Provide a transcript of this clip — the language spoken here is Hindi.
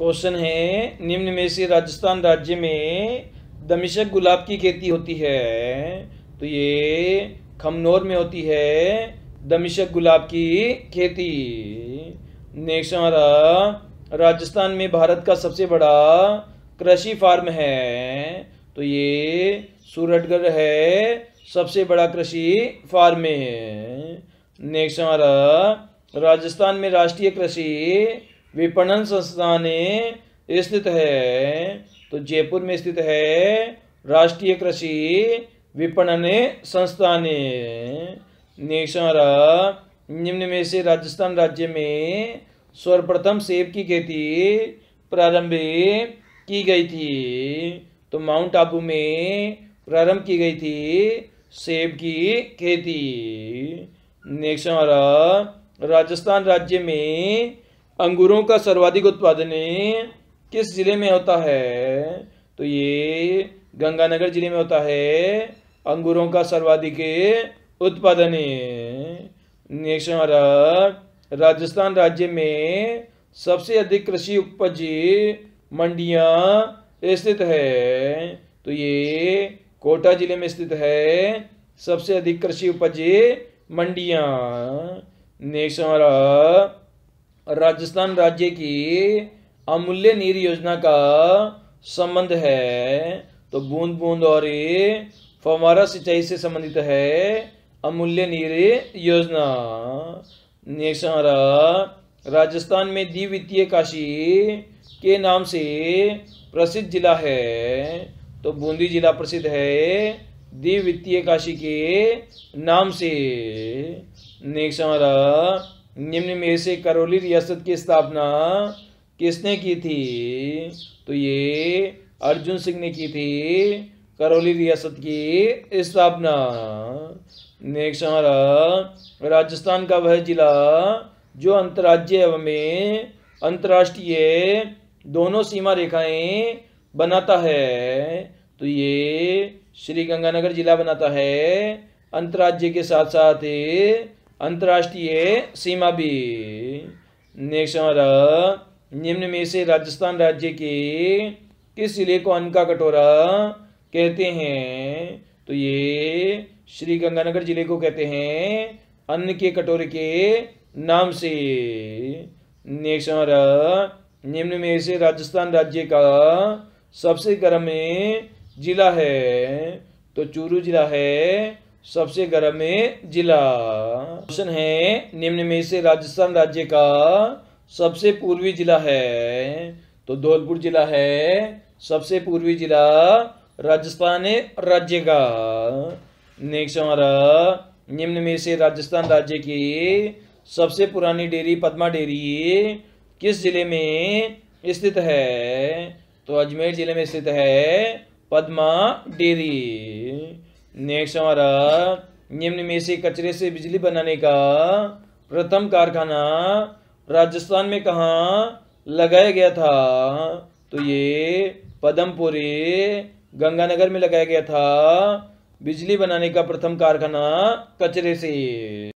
क्वेश्चन है निम्न में से राजस्थान राज्य में दमिशक गुलाब की खेती होती है तो ये खमनौर में होती है दमिशक गुलाब की खेती नेक्स्ट हमारा राजस्थान में भारत का सबसे बड़ा कृषि फार्म है तो ये सूरतगढ़ है सबसे बड़ा कृषि फार्म है नेक्स्ट हमारा राजस्थान में राष्ट्रीय कृषि विपणन संस्थान स्थित है तो जयपुर में स्थित है राष्ट्रीय कृषि विपणन संस्थान निम्न में से राजस्थान राज्य में सर्वप्रथम सेब की खेती प्रारंभ की गई थी तो माउंट आबू में प्रारंभ की गई थी सेब की खेती नेक्स्ट हमारा राजस्थान राज्य में अंगूरों का सर्वाधिक उत्पादन किस जिले में होता है तो ये गंगानगर जिले में होता है अंगूरों का सर्वाधिक उत्पादन नेक्स्ट हमारा राजस्थान राज्य में सबसे अधिक कृषि उपज मंडियां स्थित है तो ये कोटा जिले में स्थित है सबसे अधिक कृषि उपज मंडियां नेक्स्ट हमारा राजस्थान राज्य की अमूल्य नीर योजना का संबंध है तो बूंद बूंद और फवारा सिंचाई से संबंधित है अमूल्य नीर योजना राजस्थान में द्वितीय काशी के नाम से प्रसिद्ध जिला है तो बूंदी जिला प्रसिद्ध है द्वितीय काशी के नाम से नेक्स्ट हमारा निम्न में से करौली रियासत की स्थापना किसने की थी तो ये अर्जुन सिंह ने की थी करौली रियासत की स्थापना नेक्स्ट हमारा राजस्थान का वह जिला जो अंतर्राज्य एवं में अंतर्राष्ट्रीय दोनों सीमा रेखाएं बनाता है तो ये श्री गंगानगर जिला बनाता है अंतर्राज्य के साथ साथ अंतर्राष्ट्रीय सीमा भी नेक्स्ट निम्न में से राजस्थान राज्य के किस जिले को अन्न का कटोरा कहते हैं तो ये श्री गंगानगर जिले को कहते हैं अन्न के कटोरे के नाम से नेक्स्ट हमारा निम्न में से राजस्थान राज्य का सबसे गर्म जिला है तो चूरू जिला है सबसे गर्म जिला क्वेश्चन है निम्न में से राजस्थान राज्य का सबसे पूर्वी जिला है तो धौलपुर जिला है सबसे पूर्वी जिला राजस्थान राज्य का नेक्स्ट हमारा निम्न में से राजस्थान राज्य की सबसे पुरानी डेयरी पद्मा डेयरी किस जिले में स्थित है तो अजमेर जिले में स्थित है पद्मा डेयरी नेक्स्ट हमारा निम्न में से कचरे से बिजली बनाने का प्रथम कारखाना राजस्थान में कहा लगाया गया था तो ये पदमपुरी गंगानगर में लगाया गया था बिजली बनाने का प्रथम कारखाना कचरे से